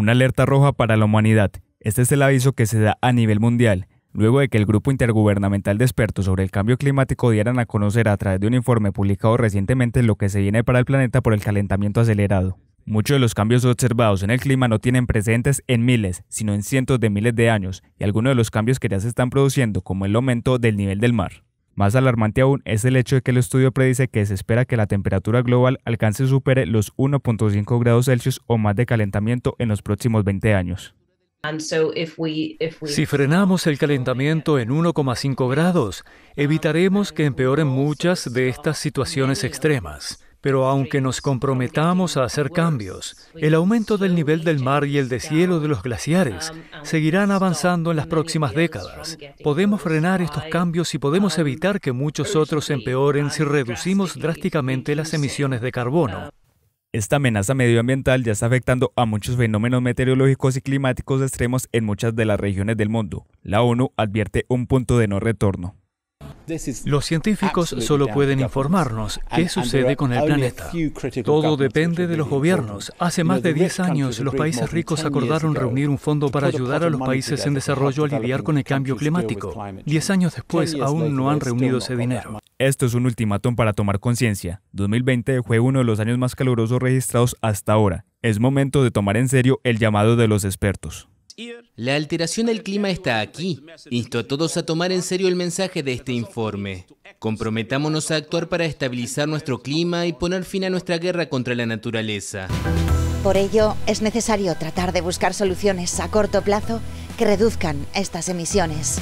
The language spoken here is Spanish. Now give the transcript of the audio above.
Una alerta roja para la humanidad. Este es el aviso que se da a nivel mundial, luego de que el Grupo Intergubernamental de Expertos sobre el Cambio Climático dieran a conocer a través de un informe publicado recientemente lo que se viene para el planeta por el calentamiento acelerado. Muchos de los cambios observados en el clima no tienen precedentes en miles, sino en cientos de miles de años, y algunos de los cambios que ya se están produciendo, como el aumento del nivel del mar. Más alarmante aún es el hecho de que el estudio predice que se espera que la temperatura global alcance y supere los 1.5 grados Celsius o más de calentamiento en los próximos 20 años. Si frenamos el calentamiento en 1,5 grados, evitaremos que empeoren muchas de estas situaciones extremas. Pero aunque nos comprometamos a hacer cambios, el aumento del nivel del mar y el deshielo de los glaciares seguirán avanzando en las próximas décadas. Podemos frenar estos cambios y podemos evitar que muchos otros empeoren si reducimos drásticamente las emisiones de carbono. Esta amenaza medioambiental ya está afectando a muchos fenómenos meteorológicos y climáticos extremos en muchas de las regiones del mundo. La ONU advierte un punto de no retorno. Los científicos solo pueden informarnos qué sucede con el planeta. Todo depende de los gobiernos. Hace más de 10 años, los países ricos acordaron reunir un fondo para ayudar a los países en desarrollo a lidiar con el cambio climático. Diez años después, aún no han reunido ese dinero. Esto es un ultimátum para tomar conciencia. 2020 fue uno de los años más calurosos registrados hasta ahora. Es momento de tomar en serio el llamado de los expertos. La alteración del clima está aquí. Insto a todos a tomar en serio el mensaje de este informe. Comprometámonos a actuar para estabilizar nuestro clima y poner fin a nuestra guerra contra la naturaleza. Por ello, es necesario tratar de buscar soluciones a corto plazo que reduzcan estas emisiones.